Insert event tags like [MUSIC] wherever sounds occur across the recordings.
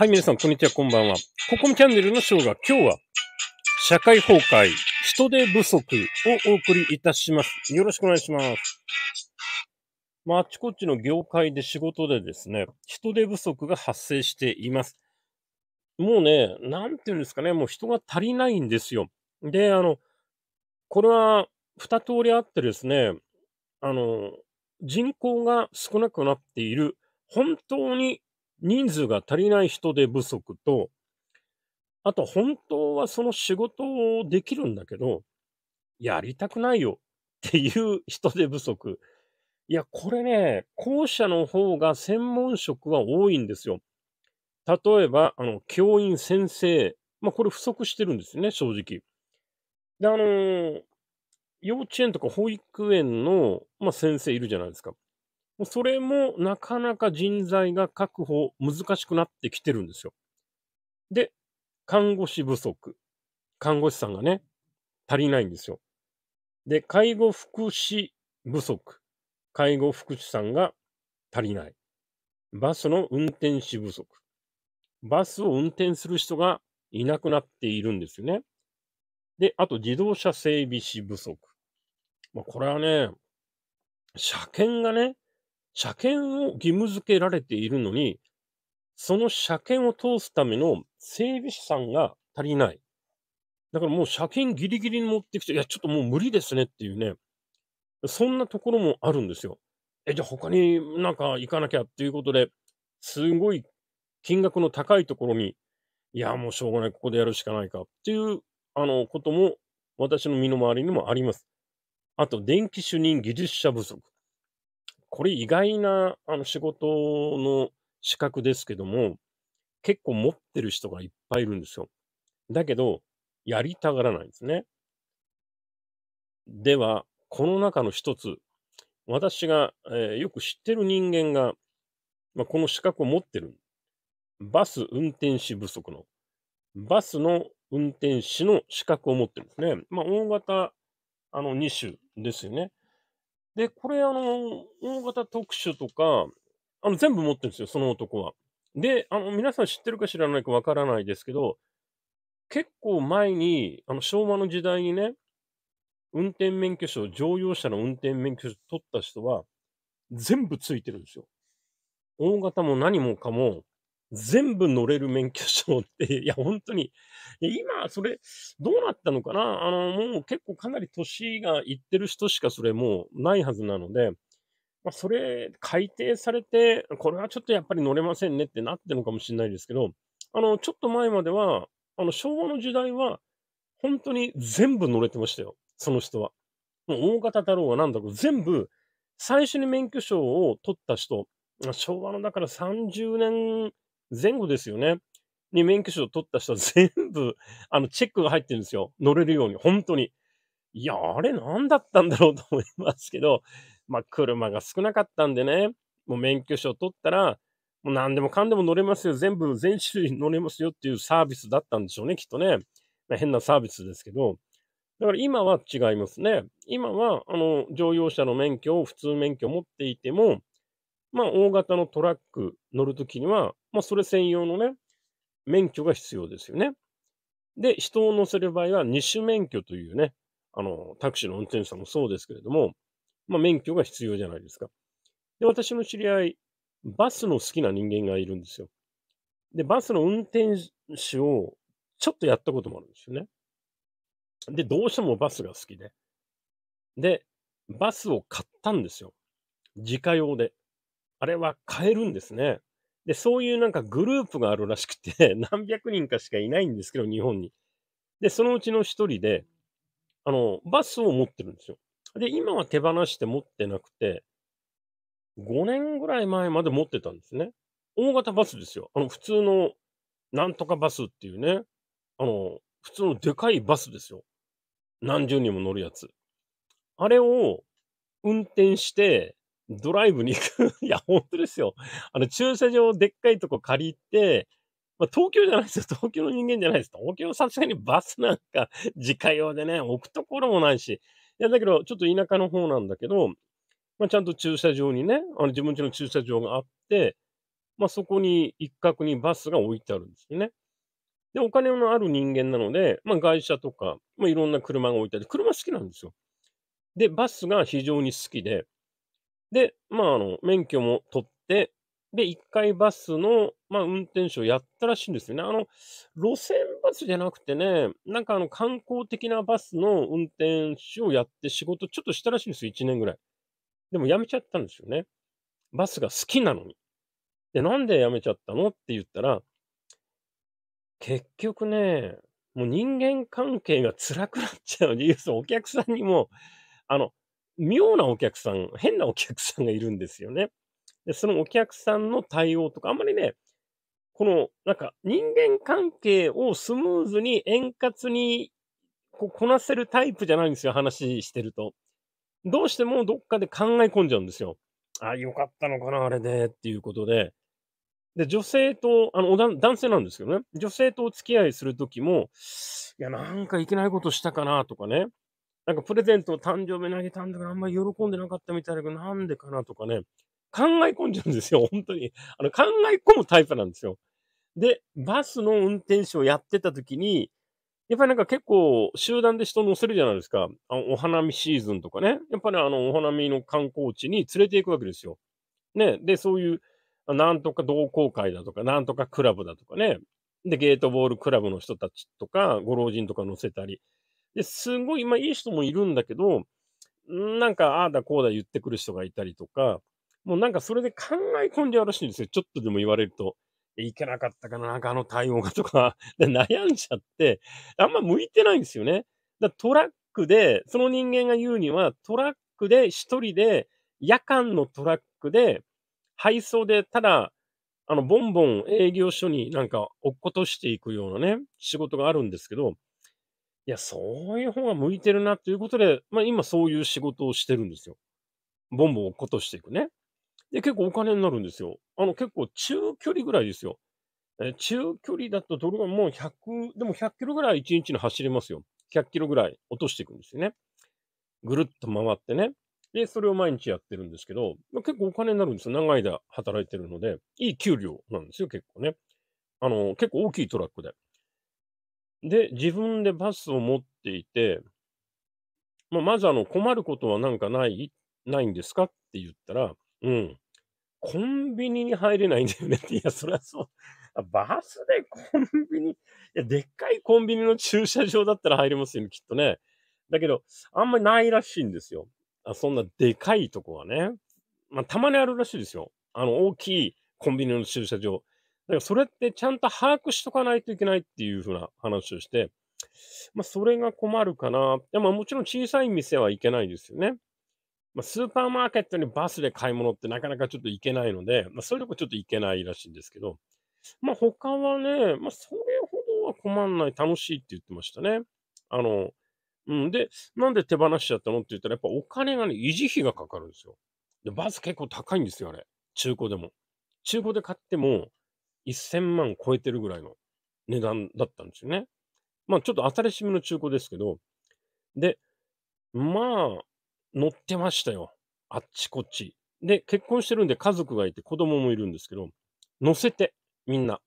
はい、皆さん、こんにちは、こんばんは。ココムチャンネルのショーが今日は、社会崩壊、人手不足をお送りいたします。よろしくお願いします。まあ、あちこちの業界で仕事でですね、人手不足が発生しています。もうね、なんていうんですかね、もう人が足りないんですよ。で、あの、これは二通りあってですね、あの、人口が少なくなっている、本当に人数が足りない人手不足と、あと本当はその仕事をできるんだけど、やりたくないよっていう人手不足。いや、これね、校舎の方が専門職は多いんですよ。例えば、あの、教員、先生。まあ、これ不足してるんですね、正直。で、あのー、幼稚園とか保育園の、まあ、先生いるじゃないですか。もうそれもなかなか人材が確保難しくなってきてるんですよ。で、看護師不足。看護師さんがね、足りないんですよ。で、介護福祉不足。介護福祉さんが足りない。バスの運転手不足。バスを運転する人がいなくなっているんですよね。で、あと自動車整備士不足。まあ、これはね、車検がね、車検を義務付けられているのに、その車検を通すための整備士さんが足りない。だからもう車検ギリギリに持ってきて、いや、ちょっともう無理ですねっていうね、そんなところもあるんですよ。え、じゃあ他になんか行かなきゃっていうことで、すごい金額の高いところに、いや、もうしょうがない、ここでやるしかないかっていう、あの、ことも私の身の回りにもあります。あと、電気主任技術者不足。これ意外なあの仕事の資格ですけども、結構持ってる人がいっぱいいるんですよ。だけど、やりたがらないんですね。では、この中の一つ、私が、えー、よく知ってる人間が、まあ、この資格を持ってる。バス運転士不足の。バスの運転士の資格を持ってるんですね。まあ、大型、あの、2種ですよね。で、これあの、大型特殊とか、あの、全部持ってるんですよ、その男は。で、あの、皆さん知ってるか知らないかわからないですけど、結構前に、あの、昭和の時代にね、運転免許証、乗用車の運転免許証取った人は、全部ついてるんですよ。大型も何もかも、全部乗れる免許証って、いや、本当に、今、それ、どうなったのかなあの、もう結構かなり年がいってる人しかそれもうないはずなので、まあ、それ、改定されて、これはちょっとやっぱり乗れませんねってなってるのかもしれないですけど、あの、ちょっと前までは、あの、昭和の時代は、本当に全部乗れてましたよ。その人は。もう大型太郎はなんだろう、全部、最初に免許証を取った人、昭和のだから30年前後ですよね。に免許証を取った人は [LAUGHS] 全部、あの、チェックが入ってるんですよ。乗れるように、本当に。いや、あれ何だったんだろうと思いますけど、まあ、車が少なかったんでね、もう免許証取ったら、もう何でもかんでも乗れますよ。全部、全種類乗れますよっていうサービスだったんでしょうね、きっとね。まあ、変なサービスですけど。だから今は違いますね。今は、あの、乗用車の免許を普通免許を持っていても、まあ、大型のトラック乗るときには、まあ、それ専用のね、免許が必要ですよね。で、人を乗せる場合は、二種免許というね、あの、タクシーの運転手さんもそうですけれども、まあ、免許が必要じゃないですか。で、私の知り合い、バスの好きな人間がいるんですよ。で、バスの運転手をちょっとやったこともあるんですよね。で、どうしてもバスが好きで。で、バスを買ったんですよ。自家用で。あれは買えるんですね。で、そういうなんかグループがあるらしくて、[LAUGHS] 何百人かしかいないんですけど、日本に。で、そのうちの一人で、あの、バスを持ってるんですよ。で、今は手放して持ってなくて、5年ぐらい前まで持ってたんですね。大型バスですよ。あの、普通の、なんとかバスっていうね、あの、普通のでかいバスですよ。何十人も乗るやつ。あれを運転して、ドライブに行く。[LAUGHS] いや、本当ですよ。あの、駐車場でっかいとこ借りて、まあ、東京じゃないですよ。[LAUGHS] 東京の人間じゃないです。東京さすがにバスなんか、自家用でね、置くところもないし。いや、だけど、ちょっと田舎の方なんだけど、まあ、ちゃんと駐車場にね、あの自分家の駐車場があって、まあ、そこに一角にバスが置いてあるんですよね。で、お金のある人間なので、まあ、外車とか、まあ、いろんな車が置いてある。車好きなんですよ。で、バスが非常に好きで、で、まあ、あの、免許も取って、で、一回バスの、まあ、運転手をやったらしいんですよね。あの、路線バスじゃなくてね、なんかあの、観光的なバスの運転手をやって仕事ちょっとしたらしいんですよ、一年ぐらい。でも辞めちゃったんですよね。バスが好きなのに。で、なんで辞めちゃったのって言ったら、結局ね、もう人間関係が辛くなっちゃう。要するお客さんにも、あの、妙なお客さん、変なお客さんがいるんですよね。で、そのお客さんの対応とか、あんまりね、この、なんか人間関係をスムーズに円滑にここなせるタイプじゃないんですよ、話してると。どうしてもどっかで考え込んじゃうんですよ。あ、よかったのかな、あれで、っていうことで。で、女性と、あの、男性なんですけどね、女性とお付き合いするときも、いや、なんかいけないことしたかな、とかね、なんかプレゼントを誕生日投げたんだからあんまり喜んでなかったみたいだけど、なんでかなとかね、考え込んじゃうんですよ、[LAUGHS] 本当に。あの、考え込むタイプなんですよ。で、バスの運転手をやってた時に、やっぱりなんか結構集団で人乗せるじゃないですか。あお花見シーズンとかね。やっぱり、ね、あの、お花見の観光地に連れて行くわけですよ。ね。で、そういう、なんとか同好会だとか、なんとかクラブだとかね。で、ゲートボールクラブの人たちとか、ご老人とか乗せたり。で、すごい、まあ、いい人もいるんだけど、なんか、ああだこうだ言ってくる人がいたりとか、もうなんかそれで考え込んじゃうらしいんですよ。ちょっとでも言われると。いけなかったかな、なんかあの対応がとか [LAUGHS] 悩んじゃって、あんま向いてないんですよね。だトラックで、その人間が言うには、トラックで一人で、夜間のトラックで、配送でただ、あの、ボンボン営業所になんか落っことしていくようなね、仕事があるんですけど、いや、そういう方が向いてるなということで、まあ今そういう仕事をしてるんですよ。ボンボン落っことしていくね。で、結構お金になるんですよ。あの、結構中距離ぐらいですよ。え中距離だとどれがもう100、でも100キロぐらい1日に走れますよ。100キロぐらい落としていくんですよね。ぐるっと回ってね。で、それを毎日やってるんですけど、まあ、結構お金になるんですよ。長い間働いてるので、いい給料なんですよ、結構ね。あの、結構大きいトラックで。で、自分でバスを持っていて、まあ、まずあの困ることはなんかないないんですかって言ったら、うん、コンビニに入れないんだよねって、いや、そりゃそう。バスでコンビニ、いや、でっかいコンビニの駐車場だったら入れますよね、きっとね。だけど、あんまりないらしいんですよ。あそんなでかいとこはね。まあ、たまにあるらしいですよ。あの、大きいコンビニの駐車場。だからそれってちゃんと把握しとかないといけないっていうふうな話をして、まあ、それが困るかな。でももちろん小さい店は行けないですよね。まあ、スーパーマーケットにバスで買い物ってなかなかちょっと行けないので、まあ、そういうとこちょっと行けないらしいんですけど、まあ、他はね、まあ、それほどは困んない、楽しいって言ってましたね。あの、うん。で、なんで手放しちゃったのって言ったら、やっぱお金がね、維持費がかかるんですよ。で、バス結構高いんですよ、あれ。中古でも。中古で買っても、1000万超えてるぐらいの値段だったんですよね。まあちょっと新しめの中古ですけど、で、まあ、乗ってましたよ。あっちこっち。で、結婚してるんで家族がいて子供もいるんですけど、乗せて、みんな。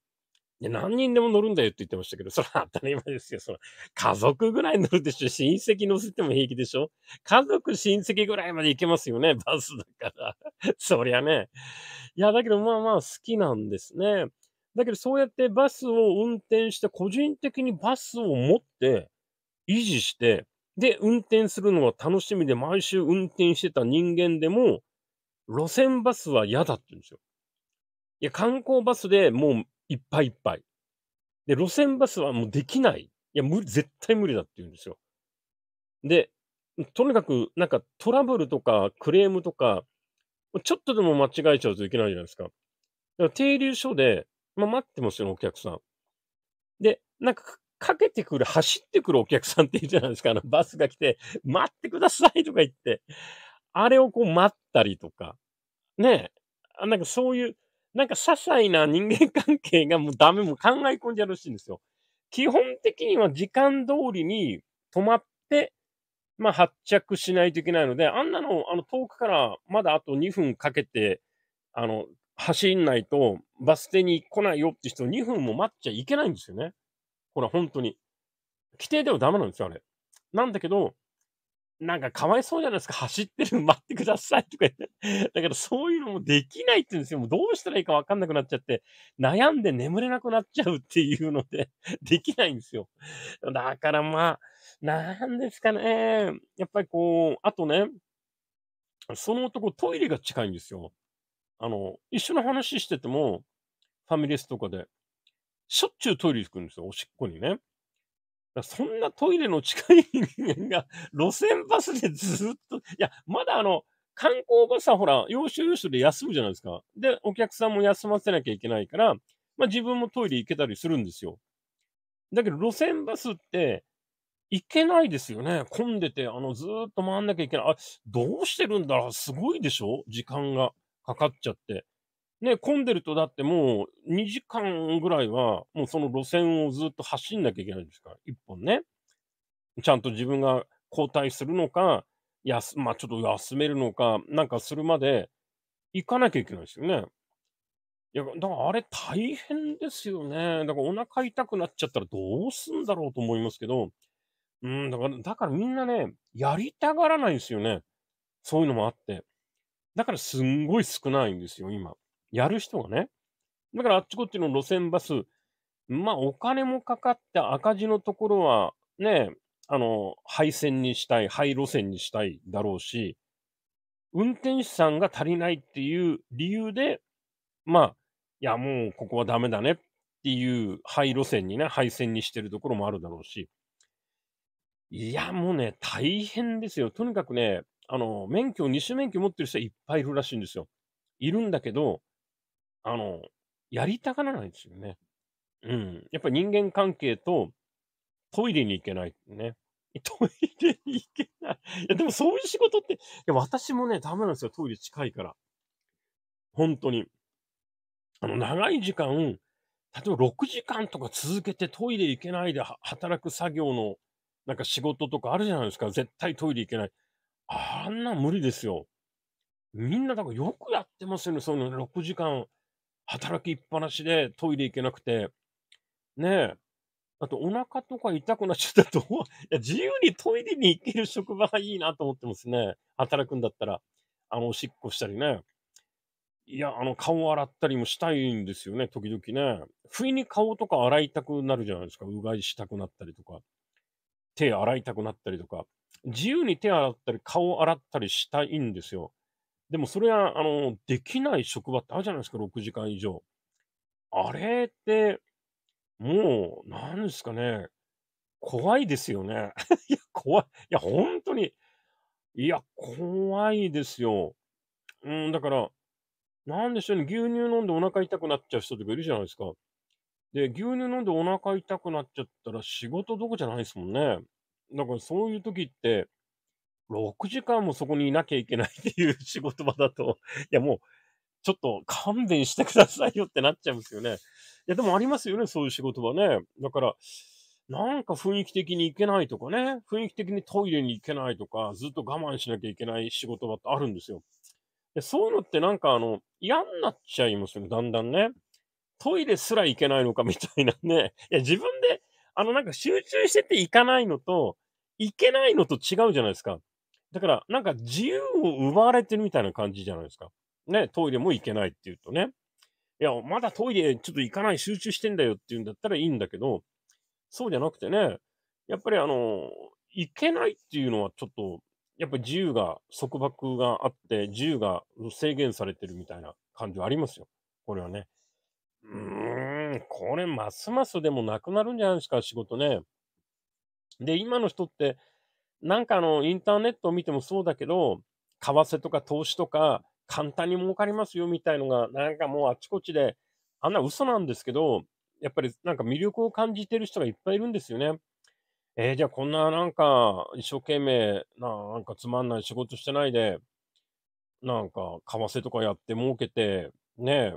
で、何人でも乗るんだよって言ってましたけど、それは当たり前ですよ。その家族ぐらい乗るでしょ。親戚乗せても平気でしょ。家族、親戚ぐらいまで行けますよね。バスだから。そりゃね。いや、だけどまあまあ好きなんですね。だけどそうやってバスを運転して、個人的にバスを持って、維持して、で、運転するのは楽しみで毎週運転してた人間でも、路線バスは嫌だって言うんですよ。いや、観光バスでもういっぱいいっぱい。で、路線バスはもうできない。いや、無理、絶対無理だって言うんですよ。で、とにかく、なんかトラブルとかクレームとか、ちょっとでも間違えちゃうといけないじゃないですか。だから停留所で、まあ、待ってますよ、お客さん。で、なんか、かけてくる、走ってくるお客さんっていうじゃないですか。あの、バスが来て、待ってくださいとか言って、あれをこう待ったりとか、ねえ、なんかそういう、なんか些細な人間関係がもうダメ、もう考え込んじゃうらしいんですよ。基本的には時間通りに止まって、まあ、発着しないといけないので、あんなの、あの、遠くからまだあと2分かけて、あの、走んないと、バス停に来ないよって人2分も待っちゃいけないんですよね。ほら、本当に。規定ではダメなんですよ、あれ。なんだけど、なんかかわいそうじゃないですか。走ってる、待ってくださいとか言って。だからそういうのもできないって言うんですよ。もうどうしたらいいかわかんなくなっちゃって、悩んで眠れなくなっちゃうっていうのでできないんですよ。だからまあ、なんですかね。やっぱりこう、あとね、その男トイレが近いんですよ。あの、一緒の話してても、ファミレスとかで、しょっちゅうトイレ行くんですよ、おしっこにね。そんなトイレの近い人間が路線バスでずっと、いや、まだあの、観光バスはほら、要所要所で休むじゃないですか。で、お客さんも休ませなきゃいけないから、まあ自分もトイレ行けたりするんですよ。だけど路線バスって行けないですよね。混んでて、あの、ずっと回んなきゃいけない。あ、どうしてるんだろうすごいでしょ時間がかかっちゃって。ね、混んでるとだってもう2時間ぐらいは、もうその路線をずっと走んなきゃいけないんですから、1本ね。ちゃんと自分が交代するのか、やす、まあちょっと休めるのか、なんかするまで行かなきゃいけないですよね。いや、だからあれ大変ですよね。だからお腹痛くなっちゃったらどうすんだろうと思いますけど、うん、だから、だからみんなね、やりたがらないんですよね。そういうのもあって。だからすんごい少ないんですよ、今。やる人がね。だからあっちこっちの路線バス、まあお金もかかって赤字のところはね、あの、廃線にしたい、廃路線にしたいだろうし、運転手さんが足りないっていう理由で、まあ、いやもうここはダメだねっていう廃路線にね、廃線にしてるところもあるだろうし、いやもうね、大変ですよ。とにかくね、あの、免許、二種免許持ってる人はいっぱいいるらしいんですよ。いるんだけど、あの、やりたがらないんですよね。うん。やっぱ人間関係と、トイレに行けないね。[LAUGHS] トイレに行けない。いや、でもそういう仕事って、いや、私もね、ダメなんですよ。トイレ近いから。本当に。あの、長い時間、例えば6時間とか続けてトイレ行けないで働く作業の、なんか仕事とかあるじゃないですか。絶対トイレ行けない。あんな無理ですよ。みんな、だからよくやってますよね。その6時間働きっぱなしでトイレ行けなくて、ねえ、あとお腹とか痛くなっちゃったと、[LAUGHS] いや自由にトイレに行ける職場がいいなと思ってますね。働くんだったら、あの、おしっこしたりね。いや、あの、顔洗ったりもしたいんですよね、時々ね。不意に顔とか洗いたくなるじゃないですか。うがいしたくなったりとか。手洗いたくなったりとか。自由に手洗ったり、顔洗ったりしたいんですよ。でもそれは、あの、できない職場ってあるじゃないですか、6時間以上。あれって、もう、なんですかね、怖いですよね。[LAUGHS] いや、怖い。いや、本当に。いや、怖いですよ。うん、だから、なんでしょうね、牛乳飲んでお腹痛くなっちゃう人とかいるじゃないですか。で、牛乳飲んでお腹痛くなっちゃったら仕事どこじゃないですもんね。だからそういう時って、6時間もそこにいなきゃいけないっていう [LAUGHS] 仕事場だと、いやもう、ちょっと勘弁してくださいよってなっちゃうんですよね。いや、でもありますよね、そういう仕事場ね。だから、なんか雰囲気的に行けないとかね、雰囲気的にトイレに行けないとか、ずっと我慢しなきゃいけない仕事場ってあるんですよ。でそういうのってなんかあの、嫌になっちゃいますよね、だんだんね。トイレすら行けないのかみたいなね。いや、自分で、あのなんか集中してて行かないのと、行けないのと違うじゃないですか。だから、なんか自由を奪われてるみたいな感じじゃないですか。ね、トイレも行けないっていうとね。いや、まだトイレちょっと行かない、集中してんだよっていうんだったらいいんだけど、そうじゃなくてね、やっぱりあの、行けないっていうのはちょっと、やっぱ自由が、束縛があって、自由が制限されてるみたいな感じはありますよ。これはね。うーん、これますますでもなくなるんじゃないですか、仕事ね。で、今の人って、なんかあの、インターネットを見てもそうだけど、為替とか投資とか、簡単に儲かりますよみたいのが、なんかもうあちこちで、あんな嘘なんですけど、やっぱりなんか魅力を感じてる人がいっぱいいるんですよね。えー、じゃあこんななんか一生懸命なんかつまんない仕事してないで、なんか為替とかやって儲けて、ね、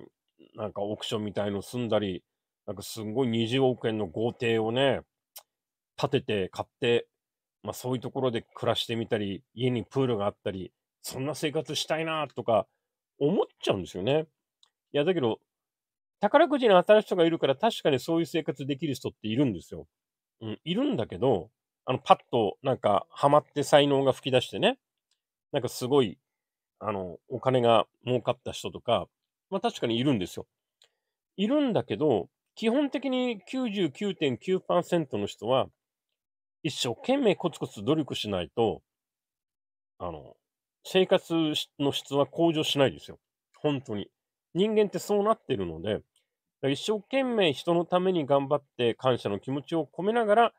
なんかオークションみたいの済んだり、なんかすんごい20億円の豪邸をね、建てて買ってまあ、そういうところで暮らしてみたり、家にプールがあったり、そんな生活したいなとか思っちゃうんですよね。いや、だけど、宝くじに当たる人がいるから、確かにそういう生活できる人っているんですよ。うん、いるんだけど、あの、パッとなんかハマって才能が吹き出してね、なんかすごい、あの、お金が儲かった人とか、まあ確かにいるんですよ。いるんだけど、基本的に99.9%の人は、一生懸命コツコツ努力しないと、あの、生活の質は向上しないですよ。本当に。人間ってそうなってるので、一生懸命人のために頑張って感謝の気持ちを込めながら、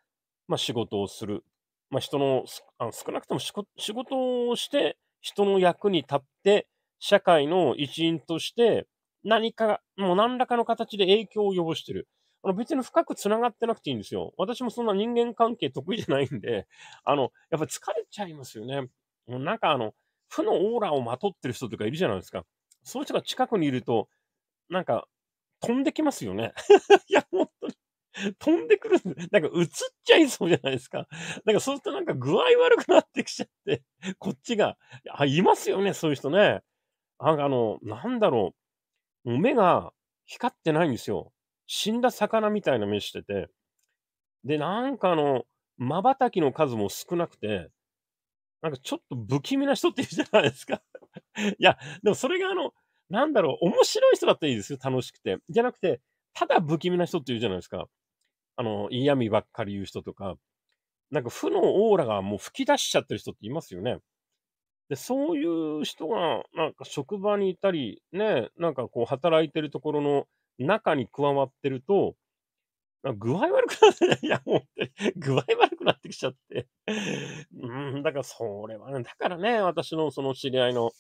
まあ、仕事をする。まあ、人のあ少なくとも仕事をして人の役に立って社会の一員として何かもう何らかの形で影響を及ぼしてる。あの別に深く繋がってなくていいんですよ。私もそんな人間関係得意じゃないんで、[LAUGHS] あの、やっぱ疲れちゃいますよね。もうなんかあの、負のオーラをまとってる人とかいるじゃないですか。そういう人が近くにいると、なんか、飛んできますよね。[LAUGHS] いや、本当に。飛んでくるんで、なんか映っちゃいそうじゃないですか。なんかそうするとなんか具合悪くなってきちゃって、こっちが。あ、いますよね、そういう人ね。なんかあの、なんだろう。目が光ってないんですよ。死んだ魚みたいな目してて、で、なんかあの、瞬きの数も少なくて、なんかちょっと不気味な人っているじゃないですか [LAUGHS] いや、でもそれがあの、なんだろう、面白い人だったらいいですよ、楽しくて。じゃなくて、ただ不気味な人っているじゃないですか。あの、嫌味ばっかり言う人とか、なんか負のオーラがもう吹き出しちゃってる人っていますよね。で、そういう人が、なんか職場にいたり、ね、なんかこう働いてるところの中に加わってると、具合悪くなって、[LAUGHS] いや、もう、具合悪くなってきちゃって。うん、だからそれはね、だからね、私のその知り合いの、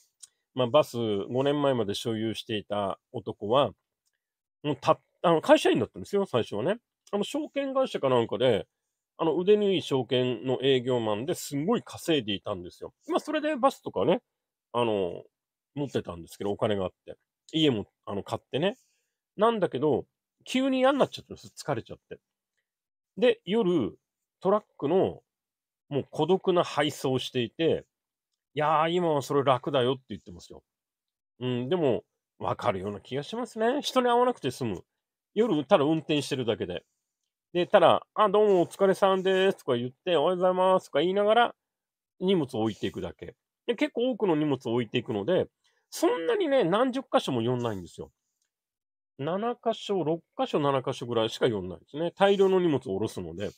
まあ、バス5年前まで所有していた男は、もうた、あの、会社員だったんですよ、最初はね。あの、証券会社かなんかで、あの、腕のいい証券の営業マンですごい稼いでいたんですよ。まあ、それでバスとかね、あの、持ってたんですけど、お金があって。家も、あの、買ってね。なんだけど、急に嫌になっちゃったんです。疲れちゃって。で、夜、トラックの、もう孤独な配送をしていて、いやー、今はそれ楽だよって言ってますよ。うん、でも、わかるような気がしますね。人に会わなくて済む。夜、ただ運転してるだけで。で、ただ、あ、どうもお疲れさんですとか言って、おはようございますとか言いながら、荷物を置いていくだけ。で結構多くの荷物を置いていくので、そんなにね、何十箇所も寄んないんですよ。7箇所、6箇所、7箇所ぐらいしか読んないですね。大量の荷物を下ろすので。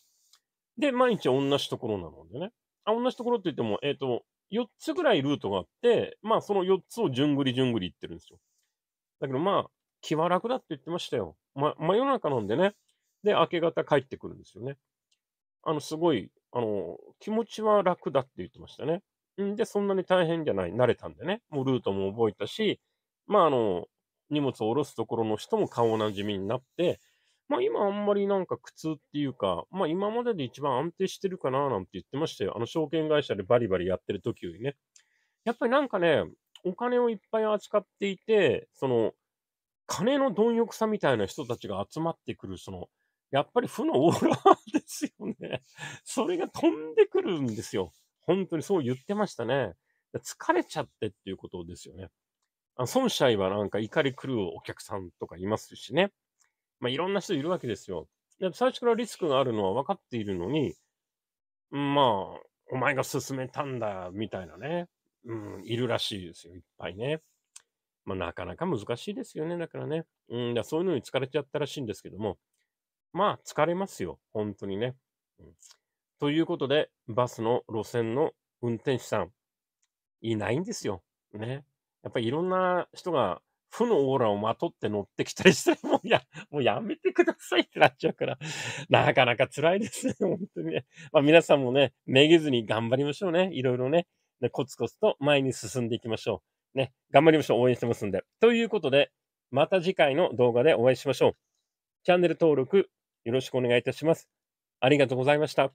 で、毎日同じところなのでね。あ、同じところって言っても、えっ、ー、と、4つぐらいルートがあって、まあその4つを順繰り順繰り行ってるんですよ。だけどまあ、気は楽だって言ってましたよ。ま、真夜中なんでね。で、明け方帰ってくるんですよね。あの、すごい、あの、気持ちは楽だって言ってましたね。んで、そんなに大変じゃない。慣れたんでね。もうルートも覚えたし、まあ、あの、荷物を下ろすところの人も顔なじみになって、まあ今あんまりなんか苦痛っていうか、まあ今までで一番安定してるかななんて言ってましたよ。あの証券会社でバリバリやってる時よりね。やっぱりなんかね、お金をいっぱい扱っていて、その、金の貪欲さみたいな人たちが集まってくる、その、やっぱり負のオーラですよね。それが飛んでくるんですよ。本当にそう言ってましたね。疲れちゃってっていうことですよね。あ孫シはなんか怒り狂うお客さんとかいますしね。まあ、いろんな人いるわけですよ。で、最初からリスクがあるのは分かっているのに、まあ、お前が勧めたんだ、みたいなね。うん、いるらしいですよ。いっぱいね。まあ、なかなか難しいですよね。だからね。うん、だそういうのに疲れちゃったらしいんですけども。まあ、疲れますよ。本当にね。うん、ということで、バスの路線の運転手さん、いないんですよ。ね。やっぱりいろんな人が負のオーラをまとって乗ってきたりしたら、もうや、[LAUGHS] もうやめてくださいってなっちゃうから、[LAUGHS] なかなか辛いですね、[LAUGHS] 本当にね。まあ皆さんもね、めげずに頑張りましょうね。いろいろね、ねコツコツと前に進んでいきましょう。ね、頑張りましょう。応援してますんで。ということで、また次回の動画でお会いしましょう。チャンネル登録よろしくお願いいたします。ありがとうございました。